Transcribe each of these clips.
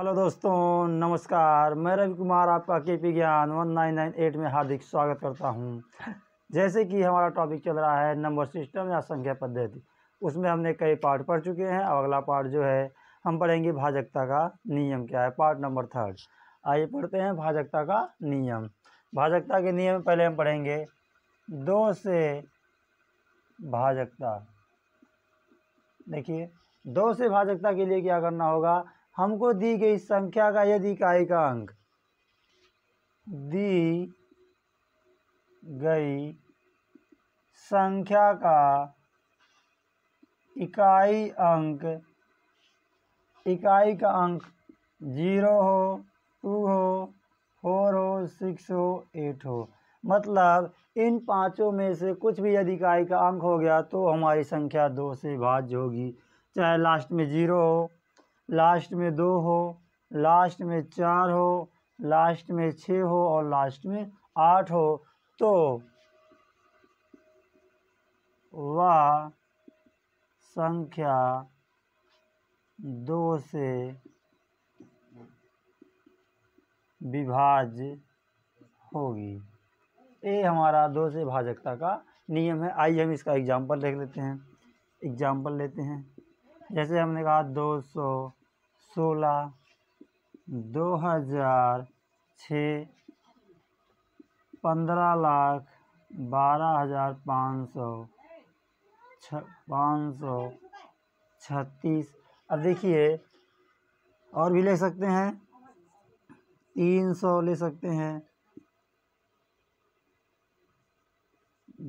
hello दोस्तों नमस्कार मैं रवि कुमार आपका के पी ज्ञान वन नाइन नाइन एट में हार्दिक स्वागत करता हूं जैसे कि हमारा टॉपिक चल रहा है नंबर सिस्टम या संख्या पद्धति उसमें हमने कई पार्ट पढ़ चुके हैं और अगला पार्ट जो है हम पढ़ेंगे भाजकता का नियम क्या है पार्ट नंबर थर्ड आइए पढ़ते हैं भाजकता का नियम भाजकता के नियम पहले हम पढ़ेंगे दो से भाजकता देखिए दो से भाजकता के लिए क्या करना होगा हमको दी गई संख्या का यदि इकाई का अंक दी गई संख्या का इकाई अंक इकाई का अंक जीरो हो टू हो फोर हो सिक्स हो एट हो मतलब इन पांचों में से कुछ भी यदि इकाई का अंक हो गया तो हमारी संख्या दो से भाज्य होगी चाहे लास्ट में जीरो हो लास्ट में दो हो लास्ट में चार हो लास्ट में छः हो और लास्ट में आठ हो तो वह संख्या दो से विभाज्य होगी ये हमारा दो से भाजकता का नियम है आइए हम इसका एग्जाम्पल देख लेते हैं एग्जाम्पल लेते हैं जैसे हमने कहा दो सौ सोलह दो हज़ार छः पंद्रह लाख बारह हज़ार पाँच सौ छ पाँच सौ छत्तीस अब देखिए और भी ले सकते हैं तीन सौ ले सकते हैं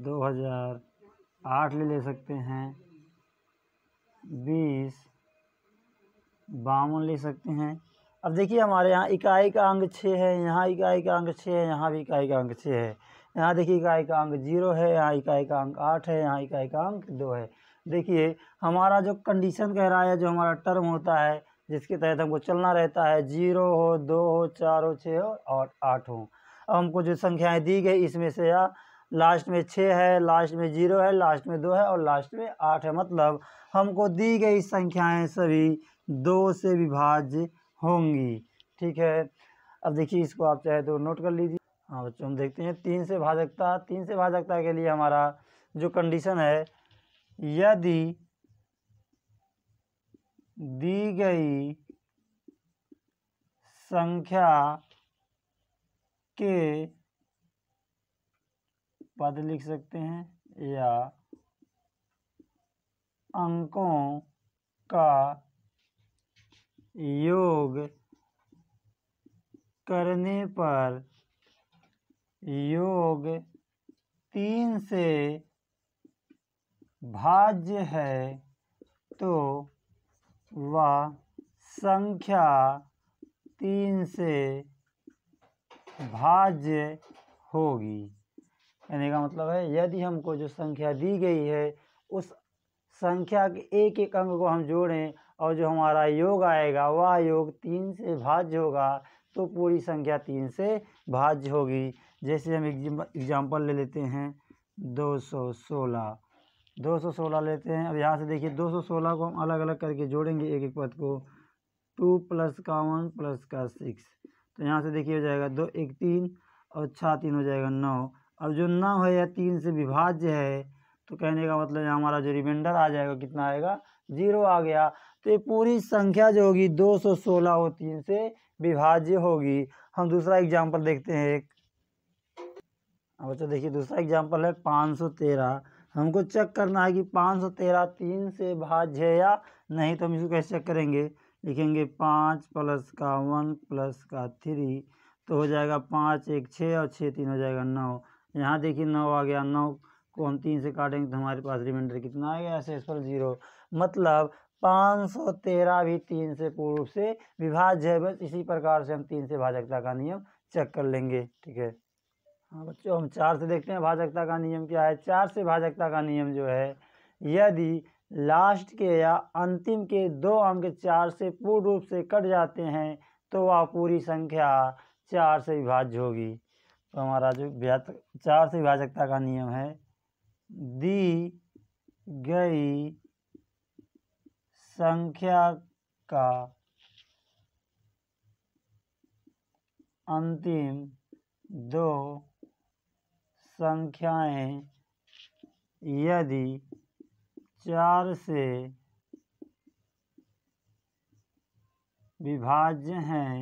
दो हज़ार आठ ले ले सकते हैं बीस बावन ले सकते हैं अब देखिए हमारे यहाँ इकाई का अंग छः है यहाँ इकाई का अंग छः है यहाँ भी इकाई का अंग छः है यहाँ देखिए इकाई का अंक जीरो है यहाँ इकाई का अंक आठ है यहाँ इकाई का अंक दो है देखिए हमारा जो कंडीशन कह रहा है जो हमारा टर्म होता है जिसके तहत हमको चलना रहता है जीरो हो दो हो चार हो छः हो और आठ हो अब हमको जो संख्याएं दी गई इसमें से या लास्ट में छः है लास्ट में जीरो है लास्ट में दो है और लास्ट में आठ है मतलब हमको दी गई संख्याएं सभी दो से विभाज्य होंगी ठीक है अब देखिए इसको आप चाहे तो नोट कर लीजिए हाँ बच्चों हम देखते हैं तीन से भाजकता तीन से भाजकता के लिए हमारा जो कंडीशन है यदि दी गई संख्या के पद लिख सकते हैं या अंकों का योग करने पर योग तीन से भाज्य है तो वह संख्या तीन से भाज्य होगी कहने का मतलब है यदि हमको जो संख्या दी गई है उस संख्या के एक एक अंग को हम जोड़ें और जो हमारा योग आएगा वह योग तीन से भाज्य होगा तो पूरी संख्या तीन से भाज्य होगी जैसे हम एग्जाम्पल ले लेते हैं दो सौ सोलह दो सौ सोलह लेते हैं अब यहाँ से देखिए दो सौ सोलह को हम अलग अलग करके जोड़ेंगे एक एक पद को टू प्लस का वन प्लस का सिक्स तो यहाँ से देखिए हो जाएगा दो एक तीन और छः तीन हो जाएगा नौ अब जो नौ है या तीन से विभाज्य है तो कहने का मतलब हमारा जो रिमाइंडर आ जाएगा कितना आएगा जीरो आ गया तो ये पूरी संख्या जो होगी 216 और तीन से विभाज्य होगी हम दूसरा एग्जाम्पल देखते हैं एक बच्चों अच्छा देखिए दूसरा एग्जाम्पल है 513 हमको चेक करना है कि 513 तीन से भाज्य है या नहीं तो हम इसको कैसे चेक करेंगे लिखेंगे पाँच प्लस का वन प्लस का थ्री तो हो जाएगा पाँच एक छः और छः तीन हो जाएगा नौ यहाँ देखिए नौ आ गया नौ को हम तीन से काटेंगे तो हमारे पास रिमाइंडर कितना आएगा या शेषफल जीरो मतलब पाँच सौ तेरह भी तीन से पूर्व से विभाज्य है बस इसी प्रकार से हम तीन से भाजकता का नियम चेक कर लेंगे ठीक है हाँ बच्चों हम चार से देखते हैं भाजकता का नियम क्या है चार से भाजकता का नियम जो है यदि लास्ट के या अंतिम के दो अंक चार से पूर्ण रूप से कट जाते हैं तो वह पूरी संख्या चार से विभाज्य होगी तो हमारा जो चार से विभाजकता का नियम है दी गई संख्या का अंतिम दो संख्याएं यदि चार से विभाज्य हैं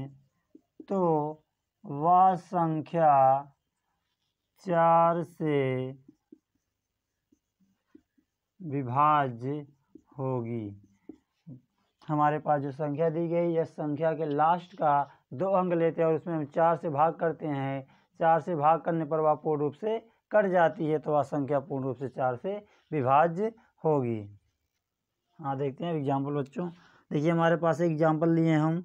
तो वह संख्या चार से विभाज्य होगी हमारे पास जो संख्या दी गई है संख्या के लास्ट का दो अंक लेते हैं और उसमें हम चार से भाग करते हैं चार से भाग करने पर वह पूर्ण रूप से कट जाती है तो वह संख्या पूर्ण रूप से चार से विभाज्य होगी हाँ देखते हैं एग्जाम्पल बच्चों देखिए हमारे पास एग्जाम्पल लिए हम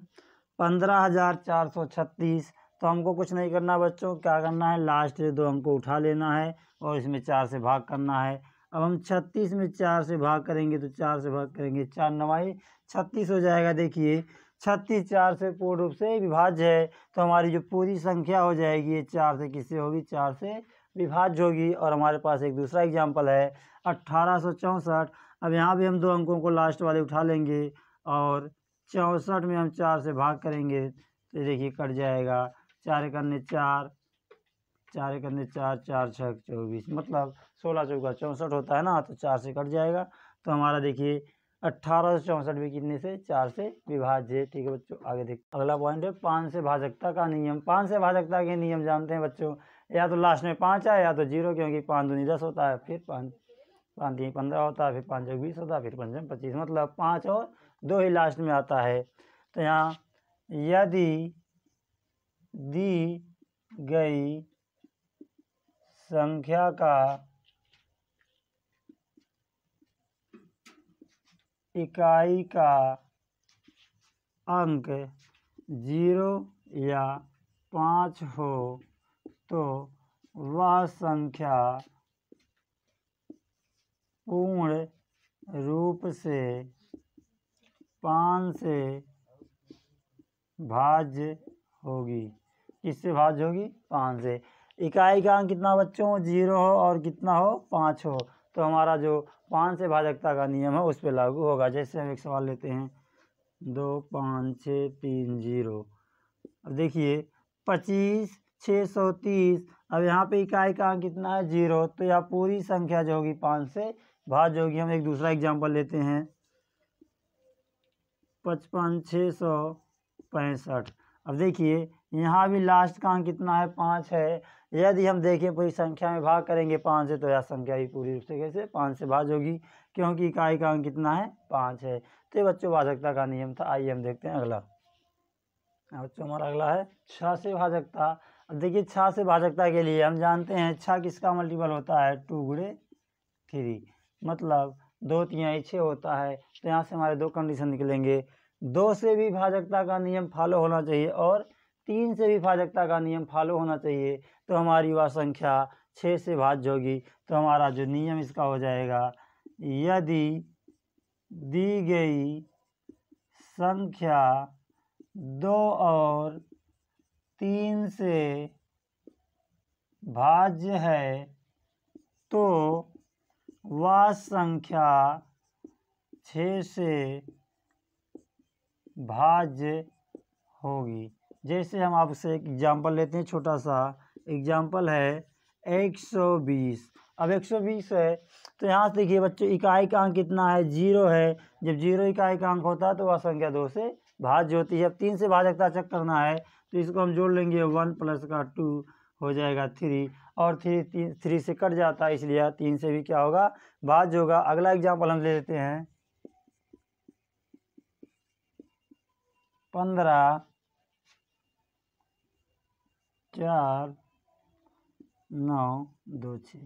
पंद्रह हज़ार चार सौ छत्तीस तो हमको कुछ नहीं करना बच्चों क्या करना है लास्ट दो हमको उठा लेना है और इसमें चार से भाग करना है अब हम छत्तीस में चार से भाग करेंगे तो चार से भाग करेंगे चार नवाई छत्तीस हो जाएगा देखिए छत्तीस चार से पूर्ण रूप से विभाज्य है तो हमारी जो पूरी संख्या हो जाएगी ये चार से किससे होगी चार से विभाज्य होगी और हमारे पास एक दूसरा एग्जाम्पल है अट्ठारह अब यहाँ भी हम दो अंकों को लास्ट वाले उठा लेंगे और चौंसठ में हम चार से भाग करेंगे तो देखिए कट जाएगा चार करने चार चार एक अंदर चार चार छः चौबीस मतलब सोलह चौका चौंसठ होता है ना तो चार से कट जाएगा तो हमारा देखिए अट्ठारह सौ चौंसठ भी कितने से चार से विभाज्य ठीक है बच्चों आगे देख अगला पॉइंट है पाँच से भाजकता का नियम पाँच से भाजकता के नियम जानते हैं बच्चों या तो लास्ट में पाँच आए या तो जीरो क्योंकि पाँच दूनी दस होता है फिर पाँच पाँच तीन पंद्रह होता है फिर पाँच चौक बीस होता है फिर पंचम पच्चीस मतलब पाँच और दो ही लास्ट में आता है तो यहाँ यदि दी गई संख्या का इकाई का अंक जीरो या पाँच हो तो वह संख्या पूर्ण रूप से पाँच से भाज्य होगी किससे भाज्य होगी पाँच से इकाई का अंक कितना बच्चों जीरो हो और कितना हो पाँच हो तो हमारा जो पाँच से भाजकता का नियम है उस पर लागू होगा जैसे हम एक सवाल लेते हैं दो पाँच छः तीन जीरो अब देखिए पच्चीस छः सौ तीस अब यहाँ पे इकाई का अंक कितना है जीरो तो यह पूरी संख्या जो होगी पाँच से भाज होगी हम एक दूसरा एग्जाम्पल लेते हैं पचपन छः सौ पैंसठ अब देखिए यहाँ भी लास्ट का अंक कितना है पाँच है यदि हम देखें पूरी संख्या में भाग करेंगे पाँच से तो यह संख्या भी पूरी रूप से कैसे पाँच से भाज होगी क्योंकि इकाई का अंक कितना है पाँच है तो बच्चों भाजकता का नियम था आइए हम देखते हैं अगला बच्चों हमारा अगला है छः से भाजकता अब देखिए छः से भाजकता के लिए हम जानते हैं छः किसका मल्टीपल होता है टू गुड़े थ्री मतलब दो तिया छः होता है तो यहाँ से हमारे दो कंडीशन निकलेंगे दो से भी भाजकता का नियम फॉलो होना चाहिए और तीन से विभाजकता का नियम फॉलो होना चाहिए तो हमारी वह संख्या छः से भाज्य होगी तो हमारा जो नियम इसका हो जाएगा यदि दी गई संख्या दो और तीन से भाज्य है तो वह संख्या छः से भाज्य होगी जैसे हम आपसे एक एग्जाम्पल लेते हैं छोटा सा एग्जाम्पल है एक सौ बीस अब एक सौ बीस है तो यहाँ से देखिए बच्चों इकाई का अंक कितना है जीरो है जब जीरो इकाई का अंक होता है तो वह संख्या दो से भाज्य होती है अब तीन से भाजकता चेक करना है तो इसको हम जोड़ लेंगे वन प्लस का टू हो जाएगा थ्री और थ्री तीन थ्री से कट जाता है इसलिए तीन से भी क्या होगा भाज होगा अगला एग्जाम्पल हम ले लेते हैं पंद्रह चार नौ दो छ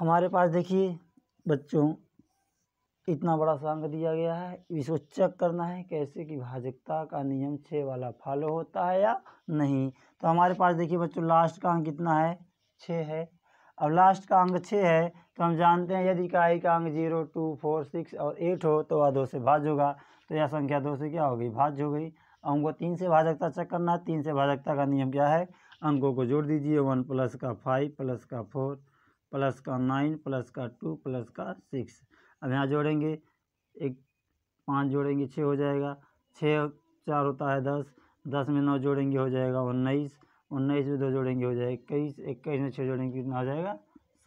हमारे पास देखिए बच्चों इतना बड़ा सांग दिया गया है इसको चेक करना है कैसे कि भाजकता का नियम छः वाला फॉलो होता है या नहीं तो हमारे पास देखिए बच्चों लास्ट का अंक कितना है छः है अब लास्ट का अंक छः है तो हम जानते हैं यदि इकाई का अंक जीरो टू फोर सिक्स और एट हो तो वह दो से भाज होगा तो यह संख्या दो से क्या हो गई हो गई अंग तीन से भाजकता चेक करना तीन से भाजकता का नियम क्या है अंकों को जोड़ दीजिए वन प्लस का फाइव प्लस का फोर प्लस का नाइन प्लस का टू प्लस का सिक्स अब यहाँ जोड़ेंगे एक पाँच जोड़ेंगे छः हो जाएगा छः चार होता है दस दस में नौ जोड़ेंगे हो जाएगा उन्नीस उन्नीस में दो जोड़ेंगे हो जाएगा इक्कीस इक्कीस में छः जोड़ेंगे कितना हो जाएगा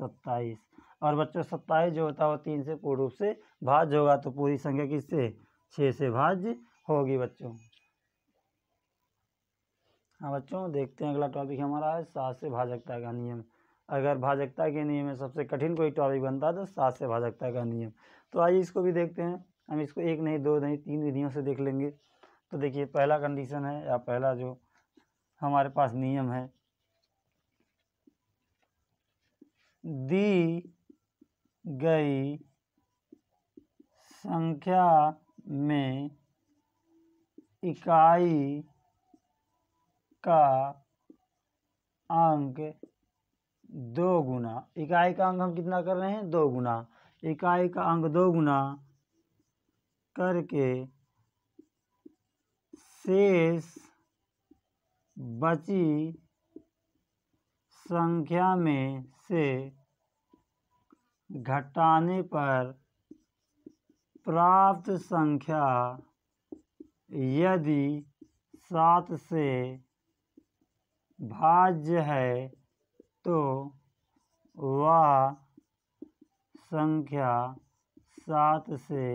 सत्ताईस और बच्चों सत्ताईस जो होता है वो तीन से पूर्ण रूप से भाज्य होगा तो पूरी संख्या किससे छः से भाज्य होगी बच्चों हाँ बच्चों देखते हैं अगला टॉपिक हमारा है सात से भाजकता का नियम अगर भाजकता के नियम में सबसे कठिन कोई टॉपिक बनता है तो सात से भाजकता का नियम तो आइए इसको भी देखते हैं हम इसको एक नहीं दो नहीं तीन विधियों से देख लेंगे तो देखिए पहला कंडीशन है या पहला जो हमारे पास नियम है दी गई संख्या में इकाई का अंक दो गुना इकाई का अंक हम कितना कर रहे हैं दो गुना इकाई का अंक दो गुना करके शेष बची संख्या में से घटाने पर प्राप्त संख्या यदि सात से भाज्य है तो वह संख्या सात से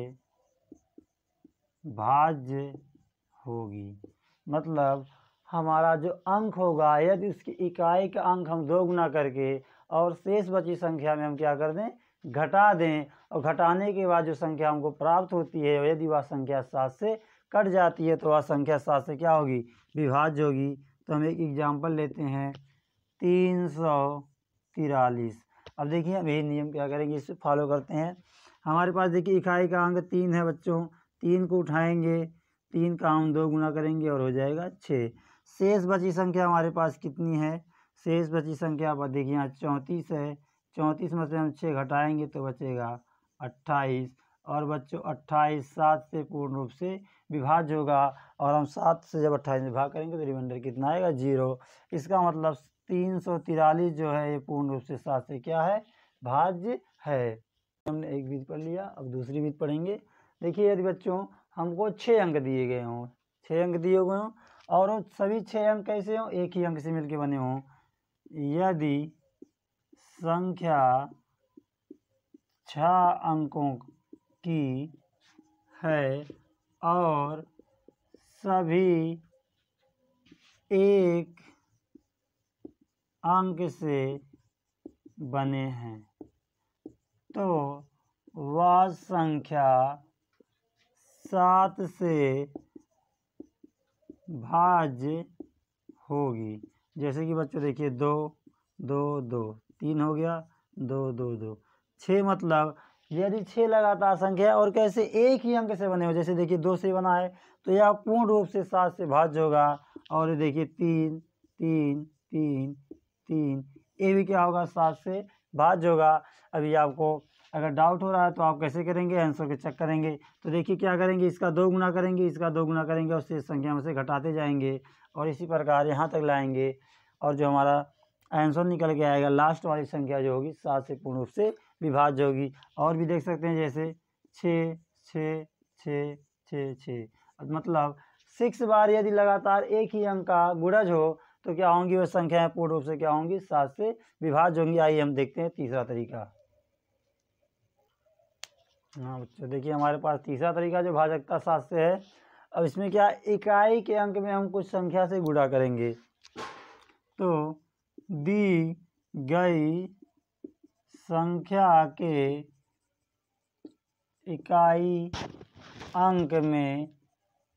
भाज्य होगी मतलब हमारा जो अंक होगा यदि उसकी इकाई का अंक हम दोगुना करके और शेष बची संख्या में हम क्या कर दें घटा दें और घटाने के बाद जो संख्या हमको प्राप्त होती है यदि वह संख्या सात से कट जाती है तो वह संख्या सात से क्या होगी विभाज्य होगी तो हम एक एग्जाम्पल लेते हैं तीन सौ तिरालीस अब देखिए हम यही नियम क्या करेंगे इसे फॉलो करते हैं हमारे पास देखिए इकाई का अंक तीन है बच्चों तीन को उठाएंगे तीन का हम दो गुना करेंगे और हो जाएगा छः शेष बची संख्या हमारे पास कितनी है शेष बची संख्या पर देखिए यहाँ चौंतीस है चौंतीस में से हम छः घटाएंगे तो बचेगा अट्ठाईस और बच्चों अट्ठाईस सात से पूर्ण रूप से विभाज्य होगा और हम सात से जब अट्ठाईस विभाग करेंगे तो रिमाइंडर कितना आएगा जीरो इसका मतलब तीन सौ तिरालीस जो है ये पूर्ण रूप से सात से क्या है भाज्य है हमने एक बीज पढ़ लिया अब दूसरी बीज पढ़ेंगे देखिए यदि बच्चों हमको छः अंक दिए गए हों छः अंक दिए गए हों और सभी छः अंक कैसे हों एक ही अंक से के बने हों यदि संख्या छः अंकों की है और सभी एक अंक से बने हैं तो वह संख्या सात से भाज्य होगी जैसे कि बच्चों देखिए दो दो दो तीन हो गया दो दो दो छः मतलब यदि छः लगातार संख्या है और कैसे एक ही अंक से बने हो जैसे देखिए दो से बना है तो यह पूर्ण रूप से सात से भाज्य होगा और ये देखिए तीन तीन तीन तीन ये भी क्या होगा सात से भाज्य होगा अभी आपको अगर डाउट हो रहा है तो आप कैसे करेंगे आंसर को चेक करेंगे तो देखिए क्या करेंगे इसका दो गुना करेंगे इसका दो गुना करेंगे और शेष संख्या में से घटाते जाएंगे और इसी प्रकार यहाँ तक लाएंगे और जो हमारा आंसर निकल के आएगा लास्ट वाली संख्या जो होगी सात से पूर्ण रूप से विभाज्य होगी और भी देख सकते हैं जैसे छ छ छ छ छ मतलब सिक्स बार यदि लगातार एक ही अंक का गुड़ज हो तो क्या होंगी वह संख्याएं पूर्ण रूप से क्या होंगी सात से विभाज्य होंगी आइए हम देखते हैं तीसरा तरीका हाँ बच्चों देखिए हमारे पास तीसरा तरीका जो भाजकता सात से है अब इसमें क्या इकाई के अंक में हम कुछ संख्या से गुड़ा करेंगे तो दी गई संख्या के इकाई अंक में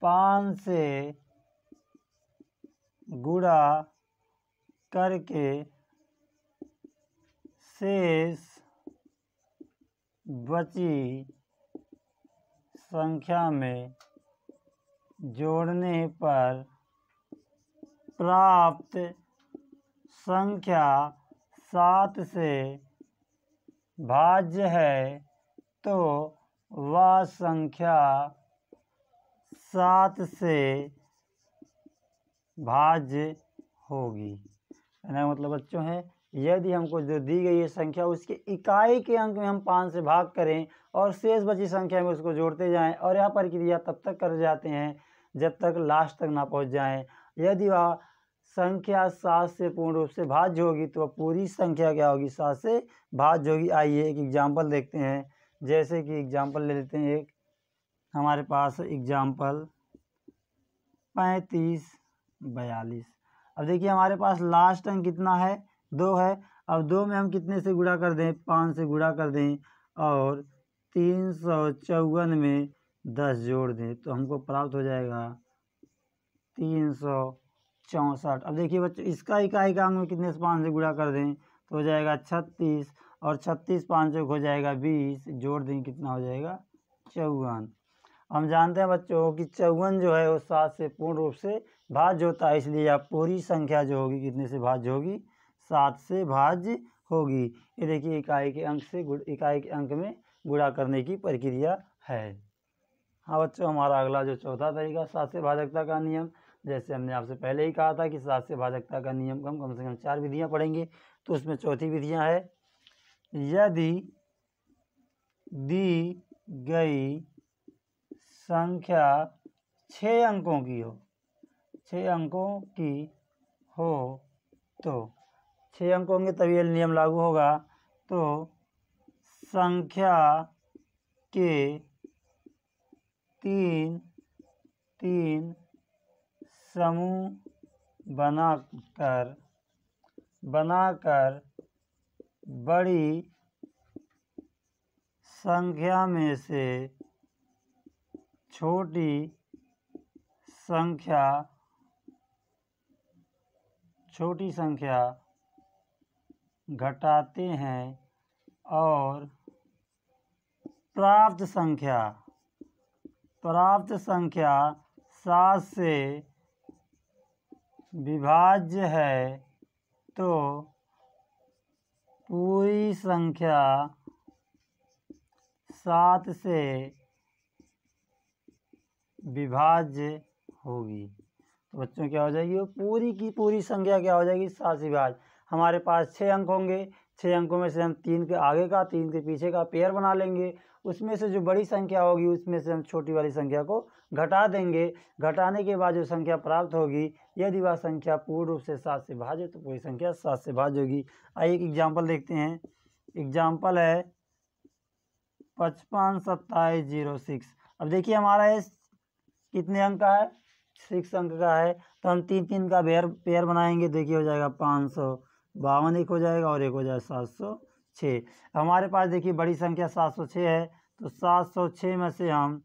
पाँच से गुड़ा करके शेष बची संख्या में जोड़ने पर प्राप्त संख्या सात से भाज्य है तो वह संख्या सात से भाज्य होगी ना मतलब बच्चों है यदि हमको जो दी गई है संख्या उसके इकाई के अंक में हम पाँच से भाग करें और शेष बची संख्या में उसको जोड़ते जाएं और यह प्रक्रिया तब तक कर जाते हैं जब तक लास्ट तक ना पहुंच जाएं यदि वह संख्या सात से पूर्ण रूप से भाज्य होगी तो अब पूरी संख्या क्या होगी सात से भाज्य होगी आइए एक एग्जाम्पल देखते हैं जैसे कि एग्जाम्पल ले लेते हैं एक हमारे पास एग्जाम्पल पैंतीस बयालीस अब देखिए हमारे पास लास्ट अंक कितना है दो है अब दो में हम कितने से गुड़ा कर दें पाँच से गुड़ा कर दें और तीन सौ चौवन में दस जोड़ दें तो हमको प्राप्त हो जाएगा तीन सौ चौंसठ अब देखिए बच्चों इसका इकाई का हम कितने से पाँच से गुणा कर दें तो हो जाएगा छत्तीस और छत्तीस पाँच सौ हो जाएगा बीस जोड़ दें कितना हो जाएगा चौवन हम जानते हैं बच्चों कि चौवन जो है वो सात से पूर्ण रूप से भाज्य होता है इसलिए आप पूरी संख्या जो होगी कितने से भाज्य होगी सात से भाज्य होगी ये देखिए इकाई के अंक से इकाई के अंक में गुणा करने की प्रक्रिया है हाँ बच्चों हमारा अगला जो चौथा तरीका सात से भाजकता का नियम जैसे हमने आपसे पहले ही कहा था कि शास्त्रीय भाजकता का नियम कम कम से कम चार विधियाँ पढ़ेंगे तो उसमें चौथी विधियाँ है यदि दी गई संख्या छः अंकों की हो छः अंकों की हो तो छः अंकों होंगे तभी नियम लागू होगा तो संख्या के तीन तीन समूह बनाकर बनाकर बड़ी संख्या में से छोटी संख्या छोटी संख्या घटाते हैं और प्राप्त संख्या प्राप्त संख्या सात से विभाज्य है तो पूरी संख्या सात से विभाज्य होगी तो बच्चों क्या हो जाएगी वो पूरी की पूरी संख्या क्या हो जाएगी सात से विभाज हमारे पास छः अंक होंगे छः अंकों में से हम तीन के आगे का तीन के पीछे का पेयर बना लेंगे उसमें से जो बड़ी संख्या होगी उसमें से हम छोटी वाली संख्या को घटा देंगे घटाने के बाद जो संख्या प्राप्त होगी यदि वह संख्या पूर्ण रूप से सात से भाज्य तो पूरी संख्या सात से भाज्य होगी आइए एक एग्जाम्पल देखते हैं एग्जाम्पल है पचपन सत्ताईस जीरो सिक्स अब देखिए हमारा है कितने अंक का है सिक्स अंक का है तो हम तीन तीन का पेयर पेयर बनाएंगे देखिए हो जाएगा पाँच सौ बावन एक हो जाएगा और एक हो जाएगा सात सौ छः हमारे पास देखिए बड़ी संख्या सात सौ छः है तो सात सौ छः में से हम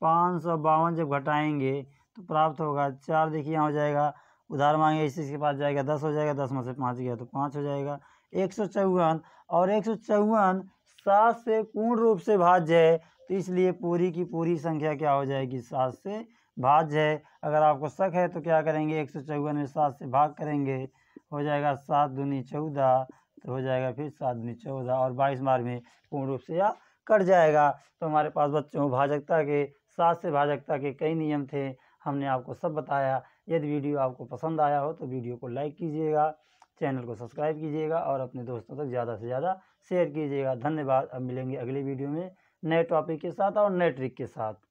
पाँच सौ बावन जब घटाएंगे तो प्राप्त होगा चार देखिए यहाँ हो जाएगा उधार मांगे इसी के पास जाएगा दस हो जाएगा दस में से पाँच गया तो पाँच हो जाएगा एक सौ चौवन और एक सौ चौवन सात से पूर्ण रूप से भाज्य है तो इसलिए पूरी की पूरी संख्या क्या हो जाएगी सात से भाज्य है अगर आपको शक है तो क्या करेंगे एक सौ चौवन में सात से भाग करेंगे हो जाएगा सात दूनी चौदह तो हो जाएगा फिर सात दूनी चौदह और बाईस मार में पूर्ण रूप से या कट जाएगा तो हमारे पास बच्चों भाजकता के सात भाजकता के कई नियम थे हमने आपको सब बताया यदि वीडियो आपको पसंद आया हो तो वीडियो को लाइक कीजिएगा चैनल को सब्सक्राइब कीजिएगा और अपने दोस्तों तक ज़्यादा से ज़्यादा शेयर कीजिएगा धन्यवाद अब मिलेंगे अगले वीडियो में नए टॉपिक के साथ और नए ट्रिक के साथ